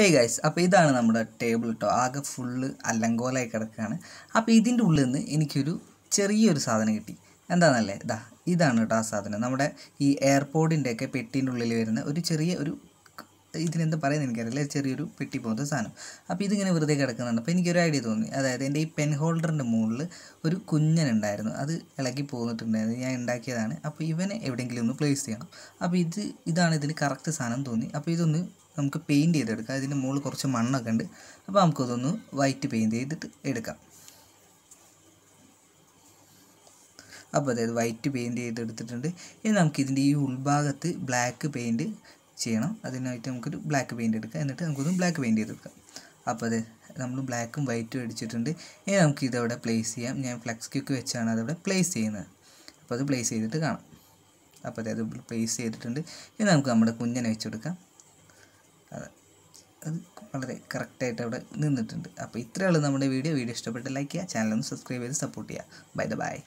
hey guys അപ്പോൾ ഇതാണ് നമ്മുടെ ടേബിൾ കേട്ടോ ആകെ ഫുള്ള് അല്ലങ്കോലായി കിടക്കുകയാണ് അപ്പോൾ ഇതിൻ്റെ ഉള്ളിൽ നിന്ന് എനിക്കൊരു ചെറിയൊരു സാധനം കിട്ടി എന്താണെന്നല്ലേ ഇതാ ഇതാണ് കേട്ടോ ആ സാധനം നമ്മുടെ ഈ എയർപോഡിൻ്റെയൊക്കെ പെട്ടിൻ്റെ ഉള്ളിൽ വരുന്ന ഒരു ചെറിയ ഒരു ഇതിനെന്ത് പറയുന്നത് എനിക്കറിയില്ല ചെറിയൊരു പെട്ടി പോകുന്ന സാധനം അപ്പോൾ ഇതിങ്ങനെ വെറുതെ കിടക്കുന്നുണ്ട് അപ്പോൾ എനിക്കൊരു ഐഡിയ തോന്നി അതായത് എൻ്റെ ഈ പെൻ ഹോൾഡറിൻ്റെ മുകളിൽ ഒരു കുഞ്ഞനുണ്ടായിരുന്നു അത് ഇളകി പോന്നിട്ടുണ്ടായിരുന്നു ഞാൻ ഉണ്ടാക്കിയതാണ് അപ്പോൾ ഇവനെ എവിടെയെങ്കിലും ഒന്ന് പ്ലേസ് ചെയ്യണം അപ്പോൾ ഇത് ഇതാണ് ഇതിന് കറക്റ്റ് സാധനം തോന്നി അപ്പോൾ ഇതൊന്ന് നമുക്ക് പെയിൻറ്റ് ചെയ്തെടുക്കാം അതിൻ്റെ മുകളിൽ കുറച്ച് മണ്ണൊക്കെ ഉണ്ട് അപ്പോൾ നമുക്കതൊന്ന് വൈറ്റ് പെയിൻറ്റ് ചെയ്തിട്ട് എടുക്കാം അപ്പോൾ അതായത് വൈറ്റ് പെയിൻറ്റ് ചെയ്തെടുത്തിട്ടുണ്ട് ഇനി നമുക്കിതിൻ്റെ ഈ ഉൾഭാഗത്ത് ബ്ലാക്ക് പെയിൻറ്റ് ചെയ്യണം അതിനായിട്ട് നമുക്കൊരു ബ്ലാക്ക് പെയിൻ്റ് എടുക്കാം എന്നിട്ട് നമുക്കൊന്ന് ബ്ലാക്ക് പെയിൻറ്റ് ചെയ്തെടുക്കാം അപ്പോൾ അത് നമ്മൾ ബ്ലാക്കും വൈറ്റും അടിച്ചിട്ടുണ്ട് ഇനി നമുക്ക് ഇതവിടെ പ്ലേസ് ചെയ്യാം ഞാൻ ഫ്ലക്സ് ക്യൂക്ക് വെച്ചാണ് അതവിടെ പ്ലേസ് ചെയ്യുന്നത് അപ്പോൾ അത് പ്ലേസ് ചെയ്തിട്ട് കാണാം അപ്പോൾ അതായത് പ്ലേസ് ചെയ്തിട്ടുണ്ട് ഇനി നമുക്ക് നമ്മുടെ കുഞ്ഞിനെ വെച്ച് കൊടുക്കാം അത് അത് വളരെ കറക്റ്റായിട്ട് അവിടെ നിന്നിട്ടുണ്ട് അപ്പോൾ ഇത്രയുള്ള നമ്മുടെ വീഡിയോ വീഡിയോ ഇഷ്ടപ്പെട്ട് ലൈക്ക് ചെയ്യുക ചാനൽ ഒന്ന് സബ്സ്ക്രൈബ് ചെയ്ത് സപ്പോർട്ട് ചെയ്യുക ബൈ ദ ബൈ